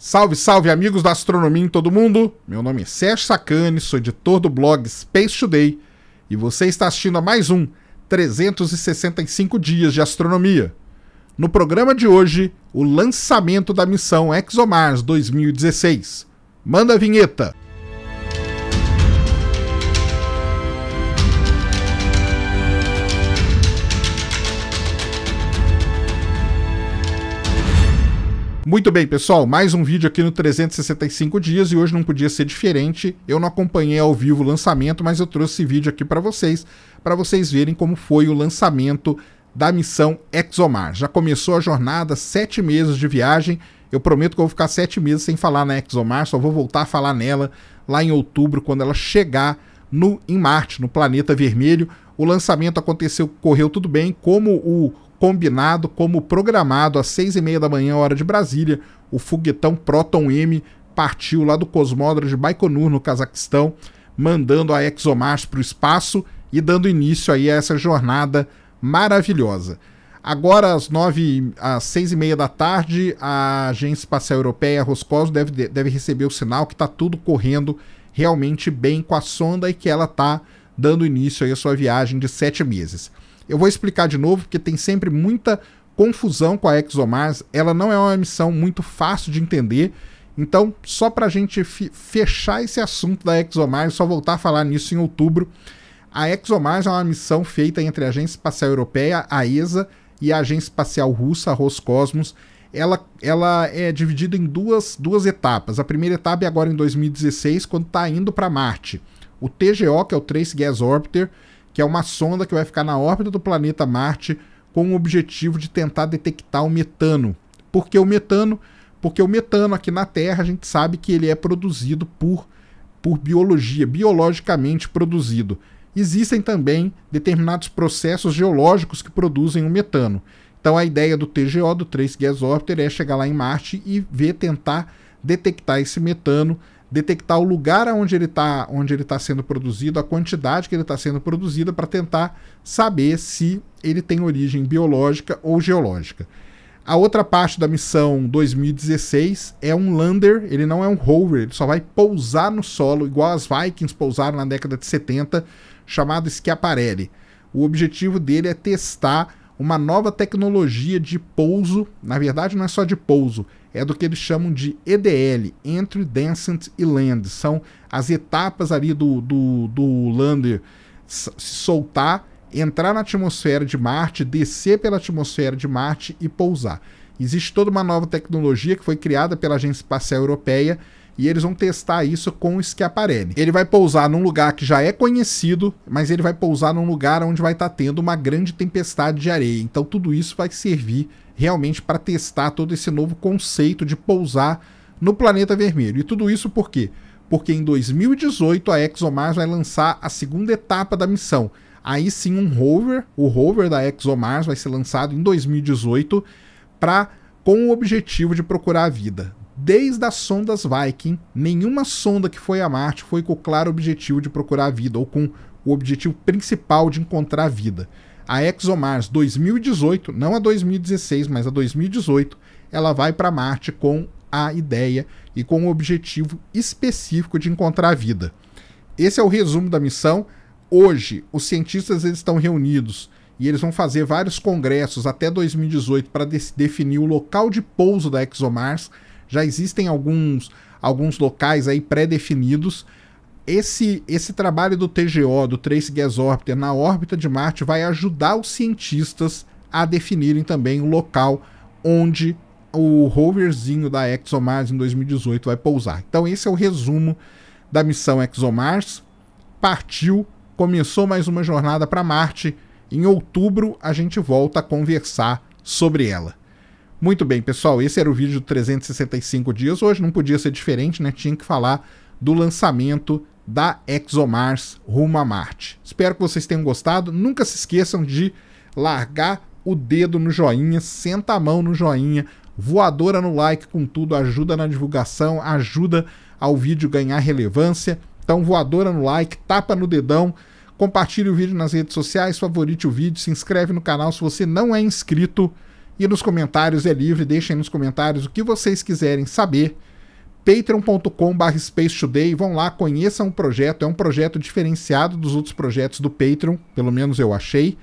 Salve, salve, amigos da astronomia em todo mundo! Meu nome é Sérgio Sacani, sou editor do blog Space Today e você está assistindo a mais um 365 Dias de Astronomia. No programa de hoje, o lançamento da missão ExoMars 2016. Manda a vinheta! Muito bem, pessoal, mais um vídeo aqui no 365 dias e hoje não podia ser diferente. Eu não acompanhei ao vivo o lançamento, mas eu trouxe esse vídeo aqui para vocês, para vocês verem como foi o lançamento da missão ExoMar. Já começou a jornada, sete meses de viagem. Eu prometo que eu vou ficar sete meses sem falar na ExoMar, só vou voltar a falar nela lá em outubro, quando ela chegar no, em Marte, no planeta vermelho. O lançamento aconteceu, correu tudo bem, como o combinado como programado às seis e meia da manhã, hora de Brasília, o foguetão Proton M partiu lá do cosmódromo de Baikonur, no Cazaquistão, mandando a ExoMars para o espaço e dando início aí a essa jornada maravilhosa. Agora, às, nove, às seis e meia da tarde, a Agência Espacial Europeia, a Roscosmos, deve, deve receber o sinal que está tudo correndo realmente bem com a sonda e que ela está dando início aí à sua viagem de sete meses. Eu vou explicar de novo, porque tem sempre muita confusão com a ExoMars. Ela não é uma missão muito fácil de entender. Então, só para a gente fechar esse assunto da ExoMars, só voltar a falar nisso em outubro. A ExoMars é uma missão feita entre a Agência Espacial Europeia, a ESA, e a Agência Espacial Russa, a Roscosmos. Ela, ela é dividida em duas, duas etapas. A primeira etapa é agora em 2016, quando está indo para Marte. O TGO, que é o Trace Gas Orbiter, que é uma sonda que vai ficar na órbita do planeta Marte com o objetivo de tentar detectar o metano. Por que o metano? Porque o metano aqui na Terra a gente sabe que ele é produzido por, por biologia, biologicamente produzido. Existem também determinados processos geológicos que produzem o metano. Então a ideia do TGO, do 3 Gas Orbiter, é chegar lá em Marte e ver, tentar detectar esse metano detectar o lugar onde ele está onde ele tá sendo produzido, a quantidade que ele está sendo produzida, para tentar saber se ele tem origem biológica ou geológica. A outra parte da missão 2016 é um lander, ele não é um rover, ele só vai pousar no solo, igual as Vikings pousaram na década de 70, chamado Schiaparelli. O objetivo dele é testar uma nova tecnologia de pouso, na verdade não é só de pouso, é do que eles chamam de EDL, Entry, Descent e Land. São as etapas ali do, do, do lander se soltar, entrar na atmosfera de Marte, descer pela atmosfera de Marte e pousar. Existe toda uma nova tecnologia que foi criada pela Agência Espacial Europeia e eles vão testar isso com o Schiaparelli. Ele vai pousar num lugar que já é conhecido, mas ele vai pousar num lugar onde vai estar tá tendo uma grande tempestade de areia. Então tudo isso vai servir realmente para testar todo esse novo conceito de pousar no planeta vermelho. E tudo isso por quê? Porque em 2018 a ExoMars vai lançar a segunda etapa da missão. Aí sim um rover, o rover da ExoMars vai ser lançado em 2018 para com o objetivo de procurar a vida. Desde as sondas Viking, nenhuma sonda que foi a Marte foi com o claro objetivo de procurar a vida, ou com o objetivo principal de encontrar a vida. A ExoMars 2018, não a 2016, mas a 2018, ela vai para Marte com a ideia e com o objetivo específico de encontrar a vida. Esse é o resumo da missão. Hoje, os cientistas eles estão reunidos e eles vão fazer vários congressos até 2018 para definir o local de pouso da ExoMars já existem alguns, alguns locais aí pré-definidos. Esse, esse trabalho do TGO, do Trace Gas Orbiter, na órbita de Marte, vai ajudar os cientistas a definirem também o local onde o roverzinho da ExoMars em 2018 vai pousar. Então esse é o resumo da missão ExoMars. Partiu, começou mais uma jornada para Marte. Em outubro a gente volta a conversar sobre ela. Muito bem, pessoal, esse era o vídeo 365 dias. Hoje não podia ser diferente, né? Tinha que falar do lançamento da ExoMars rumo a Marte. Espero que vocês tenham gostado. Nunca se esqueçam de largar o dedo no joinha, senta a mão no joinha, voadora no like com tudo, ajuda na divulgação, ajuda ao vídeo ganhar relevância. Então, voadora no like, tapa no dedão, compartilhe o vídeo nas redes sociais, favorite o vídeo, se inscreve no canal se você não é inscrito. E nos comentários é livre, deixem nos comentários o que vocês quiserem saber. patreon.com.br Space Today, vão lá, conheçam o projeto, é um projeto diferenciado dos outros projetos do Patreon, pelo menos eu achei.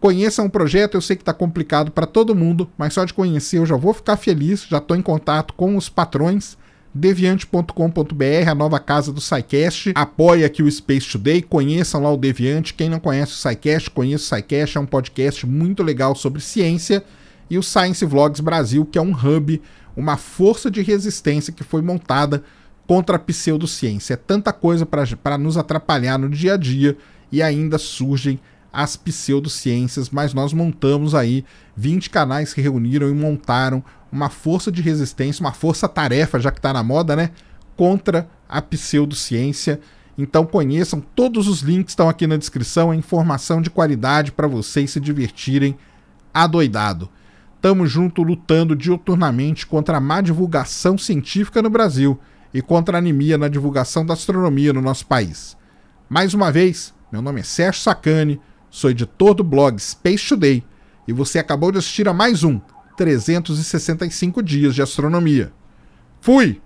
Conheçam o projeto, eu sei que está complicado para todo mundo, mas só de conhecer eu já vou ficar feliz, já estou em contato com os patrões deviante.com.br, a nova casa do SciCast. Apoia aqui o Space Today, conheçam lá o Deviante. Quem não conhece o SciCast, conheça o SciCast, é um podcast muito legal sobre ciência e o Science Vlogs Brasil, que é um hub, uma força de resistência que foi montada contra a pseudociência. É tanta coisa para nos atrapalhar no dia a dia e ainda surgem as pseudociências, mas nós montamos aí 20 canais que reuniram e montaram uma força de resistência, uma força-tarefa, já que está na moda, né? Contra a pseudociência. Então conheçam, todos os links estão aqui na descrição, é informação de qualidade para vocês se divertirem adoidado. Estamos junto lutando diuturnamente contra a má divulgação científica no Brasil e contra a anemia na divulgação da astronomia no nosso país. Mais uma vez, meu nome é Sérgio Sacani, sou editor do blog Space Today e você acabou de assistir a mais um 365 Dias de Astronomia. Fui!